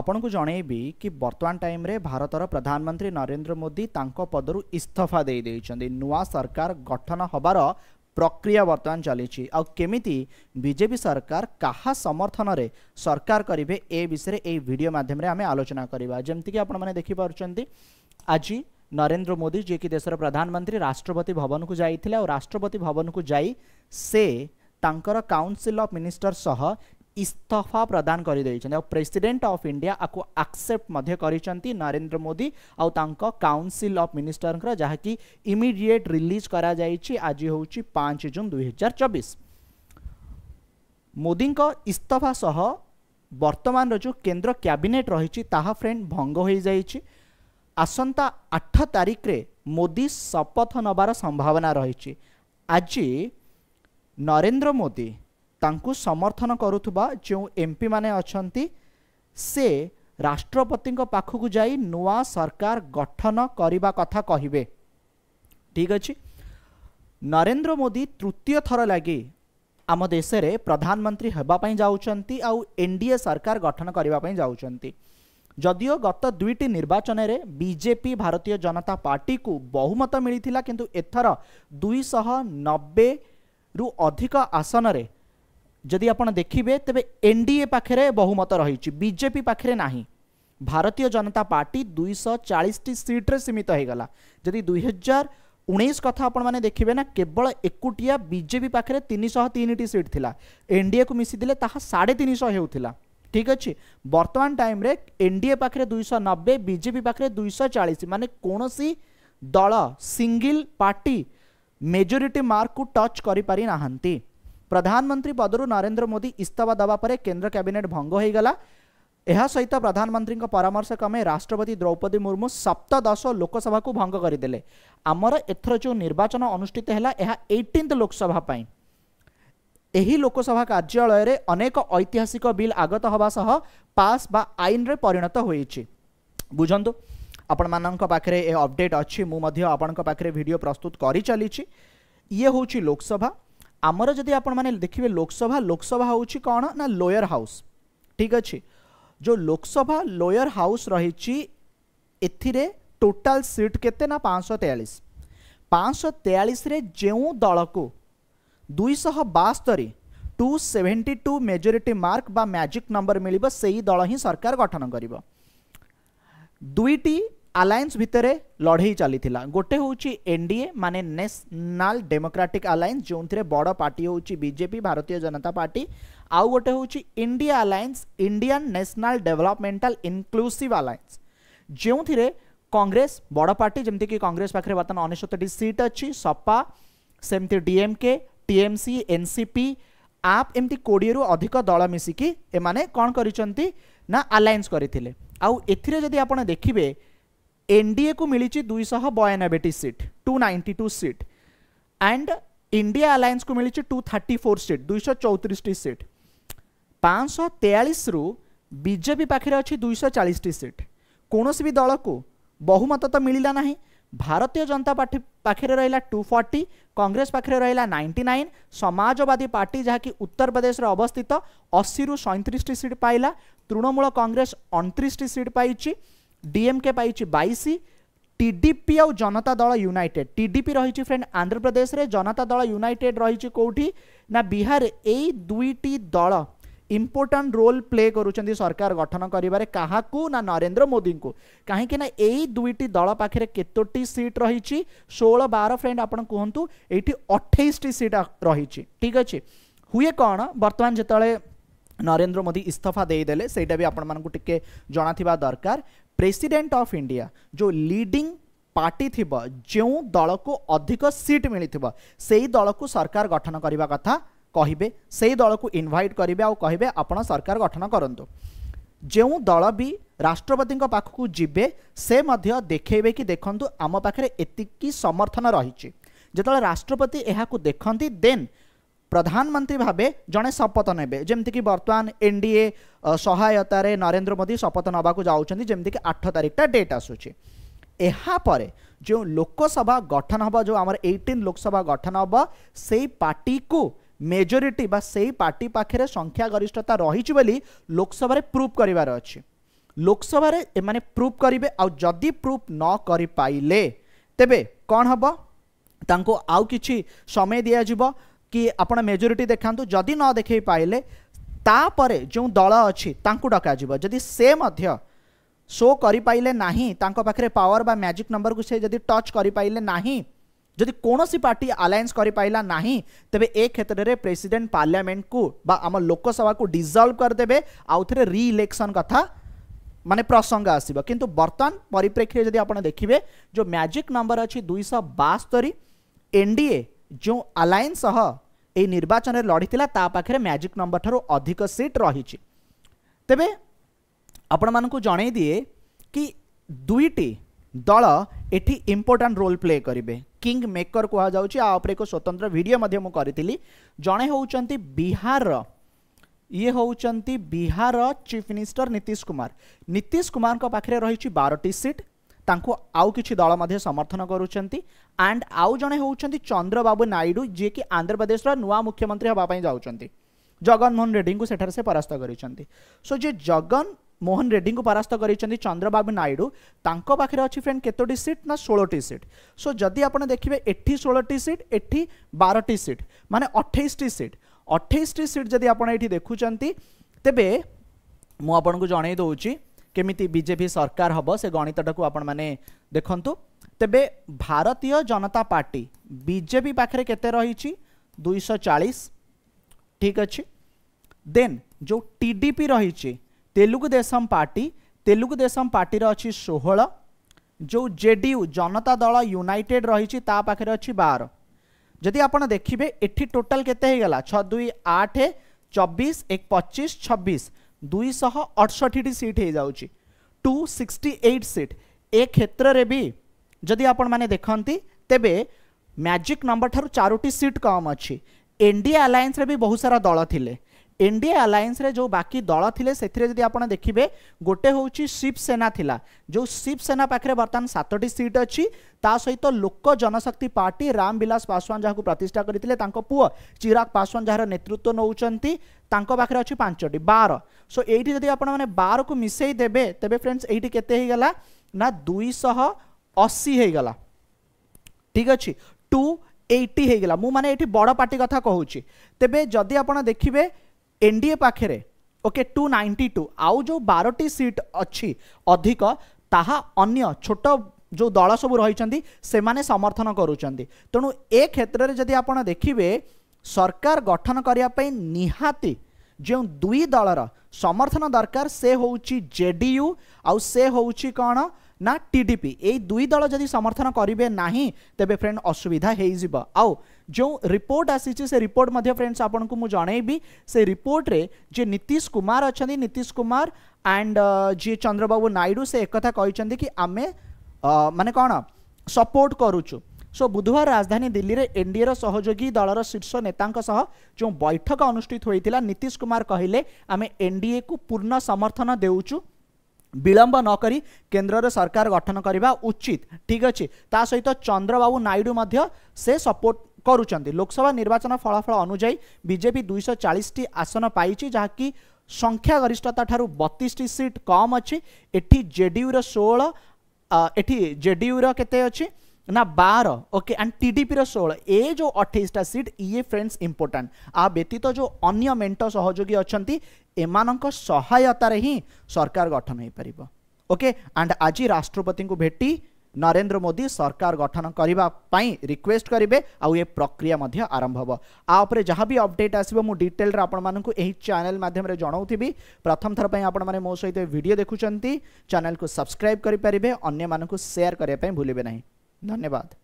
ଆପଣଙ୍କୁ ଜଣେଇବି କି ବର୍ତ୍ତମାନ ଟାଇମ୍ରେ ଭାରତର ପ୍ରଧାନମନ୍ତ୍ରୀ ନରେନ୍ଦ୍ର ମୋଦି ତାଙ୍କ ପଦରୁ ଇସ୍ତଫା ଦେଇଦେଇଛନ୍ତି ନୂଆ ସରକାର ଗଠନ ହେବାର ପ୍ରକ୍ରିୟା ବର୍ତ୍ତମାନ ଚାଲିଛି ଆଉ କେମିତି ବିଜେପି ସରକାର କାହା ସମର୍ଥନରେ ସରକାର କରିବେ ଏ ବିଷୟରେ ଏହି ଭିଡ଼ିଓ ମାଧ୍ୟମରେ ଆମେ ଆଲୋଚନା କରିବା ଯେମିତିକି ଆପଣମାନେ ଦେଖିପାରୁଛନ୍ତି ଆଜି ନରେନ୍ଦ୍ର ମୋଦି ଯିଏକି ଦେଶର ପ୍ରଧାନମନ୍ତ୍ରୀ ରାଷ୍ଟ୍ରପତି ଭବନକୁ ଯାଇଥିଲେ ଆଉ ରାଷ୍ଟ୍ରପତି ଭବନକୁ ଯାଇ ସେ ତାଙ୍କର କାଉନସିଲ୍ ଅଫ୍ ମିନିଷ୍ଟର ସହ ଇସ୍ତଫା ପ୍ରଦାନ କରିଦେଇଛନ୍ତି ଆଉ ପ୍ରେସିଡେଣ୍ଟ ଅଫ୍ ଇଣ୍ଡିଆ ଆକୁ ଆକ୍ସେପ୍ଟ ମଧ୍ୟ କରିଛନ୍ତି ନରେନ୍ଦ୍ର ମୋଦି ଆଉ ତାଙ୍କ କାଉନସିଲ୍ ଅଫ୍ ମିନିଷ୍ଟରଙ୍କର ଯାହାକି ଇମିଡିଏଟ୍ ରିଲିଜ୍ କରାଯାଇଛି ଆଜି ହେଉଛି ପାଞ୍ଚ ଜୁନ୍ ଦୁଇହଜାର ଚବିଶ ମୋଦିଙ୍କ ଇସ୍ତଫା ସହ ବର୍ତ୍ତମାନର ଯେଉଁ କେନ୍ଦ୍ର କ୍ୟାବିନେଟ୍ ରହିଛି ତାହା ଫ୍ରେଣ୍ଡ ଭଙ୍ଗ ହୋଇଯାଇଛି ଆସନ୍ତା ଆଠ ତାରିଖରେ ମୋଦି ଶପଥ ନେବାର ସମ୍ଭାବନା ରହିଛି ଆଜି ନରେନ୍ଦ୍ର ମୋଦି ତାଙ୍କୁ ସମର୍ଥନ କରୁଥିବା ଯେଉଁ ଏମ୍ପି ମାନେ ଅଛନ୍ତି ସେ ରାଷ୍ଟ୍ରପତିଙ୍କ ପାଖକୁ ଯାଇ ନୂଆ ସରକାର ଗଠନ କରିବା କଥା କହିବେ ଠିକ୍ ଅଛି ନରେନ୍ଦ୍ର ମୋଦି ତୃତୀୟ ଥର ଲାଗି ଆମ ଦେଶରେ ପ୍ରଧାନମନ୍ତ୍ରୀ ହେବା ପାଇଁ ଯାଉଛନ୍ତି ଆଉ ଏନ୍ ଡି ଏ ସରକାର ଗଠନ କରିବା ପାଇଁ ଯାଉଛନ୍ତି ଯଦିଓ ଗତ ଦୁଇଟି ନିର୍ବାଚନରେ ବିଜେପି ଭାରତୀୟ ଜନତା ପାର୍ଟିକୁ ବହୁମତ ମିଳିଥିଲା କିନ୍ତୁ ଏଥର ଦୁଇଶହ ନବେରୁ ଅଧିକ ଆସନରେ ଯଦି ଆପଣ ଦେଖିବେ ତେବେ ଏନ୍ ଡି ଏ ପାଖରେ ବହୁମତ ରହିଛି ବିଜେପି ପାଖରେ ନାହିଁ ଭାରତୀୟ ଜନତା ପାର୍ଟି ଦୁଇଶହ ଚାଳିଶଟି ସିଟ୍ରେ ସୀମିତ ହୋଇଗଲା ଯଦି ଦୁଇହଜାର ଉଣେଇଶ କଥା ଆପଣମାନେ ଦେଖିବେ ନା କେବଳ ଏକୁଟିଆ ବିଜେପି ପାଖରେ ତିନିଶହ ତିନିଟି ସିଟ୍ ଥିଲା ଏନ୍ ଡି ଏକୁ ମିଶିଥିଲେ ତାହା ସାଢ଼େ ତିନିଶହ ହେଉଥିଲା ଠିକ୍ ଅଛି ବର୍ତ୍ତମାନ ଟାଇମ୍ରେ ଏନ୍ ଡି ଏ ପାଖରେ ଦୁଇଶହ ନବେ ବିଜେପି ପାଖରେ ଦୁଇଶହ ଚାଳିଶ ମାନେ କୌଣସି ଦଳ ସିଙ୍ଗିଲ୍ ପାର୍ଟି ମେଜୋରିଟି ମାର୍କକୁ ଟଚ୍ କରିପାରି ନାହାନ୍ତି प्रधानमंत्री पदर नरेंद्र मोदी इस्तफा दवा पर केन्द्र क्याबिनेट भंग होगला ଏହା ସହିତ ପ୍ରଧାନମନ୍ତ୍ରୀଙ୍କ ପରାମର୍ଶ କ୍ରମେ ରାଷ୍ଟ୍ରପତି ଦ୍ରୌପଦୀ ମୁର୍ମୁ ସପ୍ତଦଶ ଲୋକସଭାକୁ ଭଙ୍ଗ କରିଦେଲେ ଆମର ଏଥର ଯେଉଁ ନିର୍ବାଚନ ଅନୁଷ୍ଠିତ ହେଲା ଏହା ଏଇଟିନ୍ଥ ଲୋକସଭା ପାଇଁ ଏହି ଲୋକସଭା କାର୍ଯ୍ୟାଳୟରେ ଅନେକ ଐତିହାସିକ ବିଲ୍ ଆଗତ ହେବା ସହ ପାସ୍ ବା ଆଇନରେ ପରିଣତ ହୋଇଛି ବୁଝନ୍ତୁ ଆପଣମାନଙ୍କ ପାଖରେ ଏ ଅପଡେଟ୍ ଅଛି ମୁଁ ମଧ୍ୟ ଆପଣଙ୍କ ପାଖରେ ଭିଡ଼ିଓ ପ୍ରସ୍ତୁତ କରିଚାଲିଛି ଇଏ ହେଉଛି ଲୋକସଭା ଆମର ଯଦି ଆପଣମାନେ ଦେଖିବେ ଲୋକସଭା ଲୋକସଭା ହେଉଛି କ'ଣ ନା ଲୋୟର ହାଉସ୍ ଠିକ୍ ଅଛି ଯେଉଁ ଲୋକସଭା ଲୋୟର ହାଉସ୍ ରହିଛି ଏଥିରେ ଟୋଟାଲ ସିଟ୍ କେତେ ନା ପାଞ୍ଚଶହ ତେୟାଳିଶ ପାଞ୍ଚଶହ ତେୟାଳିଶରେ ଯେଉଁ ଦଳକୁ ଦୁଇଶହ ବାସ୍ତରୀ two seventy two majority mark ବା ମ୍ୟାଜିକ୍ ନମ୍ବର ମିଳିବ ସେଇ ଦଳ ହିଁ ସରକାର ଗଠନ କରିବ ଦୁଇଟି ଆଲାଏନ୍ସ ଭିତରେ ଲଢ଼େଇ ଚାଲିଥିଲା ଗୋଟେ ହେଉଛି ଏନ୍ଡିଏ ମାନେ ନ୍ୟାସନାଲ ଡେମୋକ୍ରାଟିକ୍ ଆଲାଏନ୍ସ ଯେଉଁଥିରେ ବଡ଼ ପାର୍ଟି ହେଉଛି ବିଜେପି ଭାରତୀୟ ଜନତା ପାର୍ଟି ଆଉ ଗୋଟେ ହେଉଛି India alliance Indian national developmental inclusive alliance ଯେଉଁଥିରେ କଂଗ୍ରେସ ବଡ଼ ପାର୍ଟି ଯେମିତିକି କଂଗ୍ରେସ ପାଖରେ ବର୍ତ୍ତମାନ ଅନେଶତଟି ସିଟ୍ ଅଛି ସପା ସେମିତି ଡିଏମ୍କେ ଟିଏମ୍ସି ଏନ୍ସିପି ଆପ୍ ଏମିତି କୋଡ଼ିଏରୁ ଅଧିକ ଦଳ ମିଶିକି ଏମାନେ କ'ଣ କରିଛନ୍ତି ନା ଆଲାଏନ୍ସ କରିଥିଲେ ଆଉ ଏଥିରେ ଯଦି ଆପଣ ଦେଖିବେ ଏନ୍ଡିଏ କୁ ମିଳିଛି ଦୁଇଶହ ବୟାନବେଟି seat two ninety two seat and India ଆଲାଏନ୍ସକୁ ମିଳିଛି ଟୁ ଥାର୍ଟି ଫୋର୍ ସିଟ୍ ଦୁଇଶହ ଚଉତିରିଶଟି ସିଟ୍ ପାଞ୍ଚଶହ ତେୟାଳିଶରୁ ବିଜେପି ପାଖରେ ଅଛି ଦୁଇଶହ ଚାଳିଶଟି ସିଟ୍ କୌଣସି ବି ଦଳକୁ ବହୁମତ ତ ମିଳିଲା ନାହିଁ ଭାରତୀୟ ଜନତା ପାର୍ଟି ପାଖରେ ରହିଲା ଟୁ ଫର୍ଟି କଂଗ୍ରେସ ପାଖରେ ରହିଲା ନାଇଣ୍ଟି ନାଇନ୍ ସମାଜବାଦୀ ପାର୍ଟି ଯାହାକି ଉତ୍ତରପ୍ରଦେଶରେ ଅବସ୍ଥିତ ଅଶୀରୁ ସଇଁତିରିଶଟି ସିଟ୍ ପାଇଲା ତୃଣମୂଳ କଂଗ୍ରେସ ଅଣତିରିଶଟି ସିଟ୍ ପାଇଛି ডিএমকে পাইছি বাইশ টিডিপি আউ জনতা দল ইউনাইটেড টিডিপি রয়েছে ফ্রেন্ড আন্ধ্রপ্রদেশে জনতা দল ইউনাইটেড রয়েছে কোটি না বিহার এই দুইটি দল ইম্পর্টাট রোল প্লে করুছেন সরকার গঠন করবার কাহু না নরেন্দ্র মোদী কাহিঁকি না এই দুইটি দল পাখে কতোটি সিট রয়েছে ষোল বার ফ্রেন্ড আপনার কুহতু এইটি অঠেইশটি সিট রয়েছে ঠিক আছে হুয়ে কণ বর্তমান যেতবে ନରେନ୍ଦ୍ର ମୋଦି ଇସ୍ତଫା ଦେଇଦେଲେ ସେଇଟା ବି ଆପଣମାନଙ୍କୁ ଟିକେ ଜଣାଥିବା ଦରକାର ପ୍ରେସିଡେଣ୍ଟ ଅଫ୍ ଇଣ୍ଡିଆ ଯେଉଁ ଲିଡିଂ ପାର୍ଟି ଥିବ ଯେଉଁ ଦଳକୁ ଅଧିକ ସିଟ୍ ମିଳିଥିବ ସେଇ ଦଳକୁ ସରକାର ଗଠନ କରିବା କଥା କହିବେ ସେଇ ଦଳକୁ ଇନଭାଇଟ୍ କରିବେ ଆଉ କହିବେ ଆପଣ ସରକାର ଗଠନ କରନ୍ତୁ ଯେଉଁ ଦଳ ବି ରାଷ୍ଟ୍ରପତିଙ୍କ ପାଖକୁ ଯିବେ ସେ ମଧ୍ୟ ଦେଖେଇବେ କି ଦେଖନ୍ତୁ ଆମ ପାଖରେ ଏତିକି ସମର୍ଥନ ରହିଛି ଯେତେବେଳେ ରାଷ୍ଟ୍ରପତି ଏହାକୁ ଦେଖନ୍ତି ଦେନ୍ ପ୍ରଧାନମନ୍ତ୍ରୀ ଭାବେ ଜଣେ ଶପଥ ନେବେ ଯେମିତିକି ବର୍ତ୍ତମାନ ଏନ୍ ଡି ଏ ସହାୟତାରେ ନରେନ୍ଦ୍ର ମୋଦି ଶପଥ ନେବାକୁ ଯାଉଛନ୍ତି ଯେମିତିକି ଆଠ ତାରିଖଟା ଡେଟ୍ ଆସୁଛି ଏହାପରେ ଯେଉଁ ଲୋକସଭା ଗଠନ ହେବ ଯେଉଁ ଆମର ଏଇଟିନ୍ ଲୋକସଭା ଗଠନ ହେବ ସେଇ ପାର୍ଟିକୁ ମେଜୋରିଟି ବା ସେଇ ପାର୍ଟି ପାଖରେ ସଂଖ୍ୟାଗରିଷ୍ଠତା ରହିଛି ବୋଲି ଲୋକସଭାରେ ପ୍ରୁଫ୍ କରିବାର ଅଛି ଲୋକସଭାରେ ଏମାନେ ପ୍ରୁଫ୍ କରିବେ ଆଉ ଯଦି ପ୍ରୁଫ୍ ନ କରିପାରିଲେ ତେବେ କ'ଣ ହେବ ତାଙ୍କୁ ଆଉ କିଛି ସମୟ ଦିଆଯିବ କି ଆପଣ ମେଜୋରିଟି ଦେଖାନ୍ତୁ ଯଦି ନ ଦେଖାଇ ପାଇଲେ ତାପରେ ଯେଉଁ ଦଳ ଅଛି ତାଙ୍କୁ ଡକାଯିବ ଯଦି ସେ ମଧ୍ୟ ଶୋ କରିପାରିଲେ ନାହିଁ ତାଙ୍କ ପାଖରେ ପାୱାର ବା ମ୍ୟାଜିକ୍ ନମ୍ବରକୁ ସେ ଯଦି ଟଚ୍ କରିପାରିଲେ ନାହିଁ ଯଦି କୌଣସି ପାର୍ଟି ଆଲାଏନ୍ସ କରିପାରିଲା ନାହିଁ ତେବେ ଏ କ୍ଷେତ୍ରରେ ପ୍ରେସିଡେଣ୍ଟ ପାର୍ଲାମେଣ୍ଟକୁ ବା ଆମ ଲୋକସଭାକୁ ଡିଜଲ୍ଭ କରିଦେବେ ଆଉ ଥରେ ରିଇଲେକ୍ସନ୍ କଥା ମାନେ ପ୍ରସଙ୍ଗ ଆସିବ କିନ୍ତୁ ବର୍ତ୍ତମାନ ପରିପ୍ରେକ୍ଷୀରେ ଯଦି ଆପଣ ଦେଖିବେ ଯେଉଁ ମ୍ୟାଜିକ୍ ନମ୍ବର ଅଛି ଦୁଇଶହ ବାସ୍ତରୀ ଏନ୍ ଡି ଏ ଯେଉଁ ଆଲାଏନ୍ସ ସହ ଏହି ନିର୍ବାଚନରେ ଲଢ଼ିଥିଲା ତା ପାଖରେ ମ୍ୟାଜିକ୍ ନମ୍ବର ଠାରୁ ଅଧିକ ସିଟ୍ ରହିଛି ତେବେ ଆପଣମାନଙ୍କୁ ଜଣାଇ ଦିଏ କି ଦୁଇଟି ଦଳ ଏଠି ଇମ୍ପୋର୍ଟାଣ୍ଟ ରୋଲ୍ ପ୍ଲେ କରିବେ କିଙ୍ଗ ମେକର କୁହାଯାଉଛି ଆ ଉପରେ ଏକ ସ୍ୱତନ୍ତ୍ର ଭିଡ଼ିଓ ମଧ୍ୟ ମୁଁ କରିଥିଲି ଜଣେ ହେଉଛନ୍ତି ବିହାରର ଇଏ ହେଉଛନ୍ତି ବିହାର ଚିଫ୍ ମିନିଷ୍ଟର ନୀତିଶ କୁମାର ନୀତିଶ କୁମାରଙ୍କ ପାଖରେ ରହିଛି ବାରଟି ସିଟ୍ ତାଙ୍କୁ ଆଉ କିଛି ଦଳ ମଧ୍ୟ ସମର୍ଥନ କରୁଛନ୍ତି ଆଣ୍ଡ ଆଉ ଜଣେ ହେଉଛନ୍ତି ଚନ୍ଦ୍ରବାବୁ ନାଇଡୁ ଯିଏକି ଆନ୍ଧ୍ରପ୍ରଦେଶର ନୂଆ ମୁଖ୍ୟମନ୍ତ୍ରୀ ହେବା ପାଇଁ ଯାଉଛନ୍ତି ଜଗନମୋହନ ରେଡ୍ଡୀଙ୍କୁ ସେଠାରେ ସେ ପରାସ୍ତ କରିଛନ୍ତି ସୋ ଯିଏ ଜଗନ ମୋହନ ରେଡ୍ଡୀଙ୍କୁ ପରାସ୍ତ କରିଛନ୍ତି ଚନ୍ଦ୍ରବାବୁ ନାଇଡୁ ତାଙ୍କ ପାଖରେ ଅଛି ଫ୍ରେଣ୍ଡ କେତୋଟି ସିଟ୍ ନା ଷୋହଳଟି ସିଟ୍ ସୋ ଯଦି ଆପଣ ଦେଖିବେ ଏଠି ଷୋହଳଟି ସିଟ୍ ଏଠି ବାରଟି ସିଟ୍ ମାନେ ଅଠେଇଶଟି ସିଟ୍ ଅଠେଇଶଟି ସିଟ୍ ଯଦି ଆପଣ ଏଠି ଦେଖୁଛନ୍ତି ତେବେ ମୁଁ ଆପଣଙ୍କୁ ଜଣାଇ ଦେଉଛି केमी बीजेपी सरकार हम से गणित आपण मैंने देखु तेबे भारतीय जनता पार्टी बीजेपी पाखे के दुईश चालीस ठीक अच्छे देन जो टीडीपी रही तेलुगु देशम पार्टी तेलुगु देशम पार्टी अच्छी षोह जो जेडीयू जनता दल यूनाइटेड रही पाखे अच्छी बार जदि आप देखिए ये टोटाल के छ दुई आठ चबीश एक पचिश छब्बीस ଦୁଇଶହ ଅଠଷଠିଟି ସିଟ୍ ହେଇଯାଉଛି ଟୁ ସିକ୍ସଟି ଏଇଟ୍ ସିଟ୍ ଏ କ୍ଷେତ୍ରରେ ବି ଯଦି ଆପଣମାନେ ଦେଖନ୍ତି ତେବେ ମ୍ୟାଜିକ୍ ନମ୍ବର ଠାରୁ ଚାରୋଟି ସିଟ୍ କମ୍ ଅଛି ଏନ୍ ଡି ଏ ଆଲାଏନ୍ସରେ ବି ବହୁତ ସାରା ଦଳ ଥିଲେ ଏନ୍ଡିଏ ଆଲାଏନ୍ସରେ ଯେଉଁ ବାକି ଦଳ ଥିଲେ ସେଥିରେ ଯଦି ଆପଣ ଦେଖିବେ ଗୋଟେ ହେଉଛି ଶିବସେନା ଥିଲା ଯେଉଁ ଶିବସେନା ପାଖରେ ବର୍ତ୍ତମାନ ସାତଟି ସିଟ୍ ଅଛି ତା ସହିତ ଲୋକ ଜନଶକ୍ତି ପାର୍ଟି ରାମବିଲାସ ପାଶୱାନ ଯାହାକୁ ପ୍ରତିଷ୍ଠା କରିଥିଲେ ତାଙ୍କ ପୁଅ ଚିରାଗ ପାଶୱାନ ଯାହାର ନେତୃତ୍ୱ ନେଉଛନ୍ତି ତାଙ୍କ ପାଖରେ ଅଛି ପାଞ୍ଚଟି ବାର ସୋ ଏଇଠି ଯଦି ଆପଣମାନେ ବାରକୁ ମିଶାଇ ଦେବେ ତେବେ ଫ୍ରେଣ୍ଡସ୍ ଏଇଠି କେତେ ହେଇଗଲା ନା ଦୁଇଶହ ଅଶୀ ହେଇଗଲା ଠିକ୍ ଅଛି ଟୁ ଏଇଟି ହେଇଗଲା ମୁଁ ମାନେ ଏଇଠି ବଡ଼ ପାର୍ଟି କଥା କହୁଛି ତେବେ ଯଦି ଆପଣ ଦେଖିବେ ଏନ୍ଡିଏ ପାଖରେ ଓକେ ଟୁ ନାଇଣ୍ଟି ଟୁ ଆଉ ଯେଉଁ ବାରଟି ସିଟ୍ ଅଛି ଅଧିକ ତାହା ଅନ୍ୟ ଛୋଟ ଯେଉଁ ଦଳ ସବୁ ରହିଛନ୍ତି ସେମାନେ ସମର୍ଥନ କରୁଛନ୍ତି ତେଣୁ ଏ କ୍ଷେତ୍ରରେ ଯଦି ଆପଣ ଦେଖିବେ ସରକାର ଗଠନ କରିବା ପାଇଁ ନିହାତି ଯେଉଁ ଦୁଇ ଦଳର ସମର୍ଥନ ଦରକାର ସେ ହେଉଛି ଜେଡିୟୁ ଆଉ ସେ ହେଉଛି କ'ଣ ନା ଟିଡିପି ଏଇ ଦୁଇ ଦଳ ଯଦି ସମର୍ଥନ କରିବେ ନାହିଁ ତେବେ ଫ୍ରେଣ୍ଡ ଅସୁବିଧା ହେଇଯିବ ଆଉ ଯେଉଁ ରିପୋର୍ଟ ଆସିଛି ସେ ରିପୋର୍ଟ ମଧ୍ୟ ଫ୍ରେଣ୍ଡସ୍ ଆପଣଙ୍କୁ ମୁଁ ଜଣେଇବି ସେ ରିପୋର୍ଟରେ ଯିଏ ନୀତିଶ କୁମାର ଅଛନ୍ତି ନୀତିଶ କୁମାର ଆଣ୍ଡ ଯିଏ ଚନ୍ଦ୍ରବାବୁ ନାଇଡୁ ସେ ଏକଥା କହିଛନ୍ତି କି ଆମେ ମାନେ କ'ଣ ସପୋର୍ଟ କରୁଛୁ सो बुधवार राजधानी दिल्ली में एनडीएर सहयोगी दलर शीर्ष नेता जो बैठक अनुष्ठित होता नीतीश कुमार कहले आम एनडीए को पूर्ण समर्थन देचु ବିଳମ୍ବ ନ କରି କେନ୍ଦ୍ରରେ ସରକାର ଗଠନ କରିବା ଉଚିତ ଠିକ୍ ଅଛି ତା ସହିତ ଚନ୍ଦ୍ରବାବୁ ନାଇଡୁ ମଧ୍ୟ ସେ ସପୋର୍ଟ କରୁଛନ୍ତି ଲୋକସଭା ନିର୍ବାଚନ ଫଳାଫଳ ଅନୁଯାୟୀ ବିଜେପି ଦୁଇଶହ ଚାଳିଶଟି ଆସନ ପାଇଛି ଯାହାକି ସଂଖ୍ୟାଗରିଷ୍ଠତା ଠାରୁ ବତିଶଟି ସିଟ୍ କମ୍ ଅଛି ଏଠି ଜେଡିୟୁର ଷୋହଳ ଏଠି ଜେଡିୟୁର କେତେ ଅଛି ना बार ओके एंड टीडीपी षोह ए जो अठाईसटा सीट ये फ्रेंड्स इंपोर्टां आ व्यतीत जो अन्य मेंट सहयोगी अच्छा एम सहायतार ही सरकार गठन हो पार ओके एंड आज राष्ट्रपति को भेटी नरेंद्र मोदी सरकार गठन करने रिक्वेस्ट करेंगे आउ ये प्रक्रिया आरंभ हम आउे जहाँ भी अपडेट आसो मुझे डिटेल आपको यही चैनल मध्यम जनाऊबी प्रथम थर पर आपण मो सहित भिड देखुं चेल को सब्सक्राइब करेंगे अगर सेयार करने भूलें ना धन्यवाद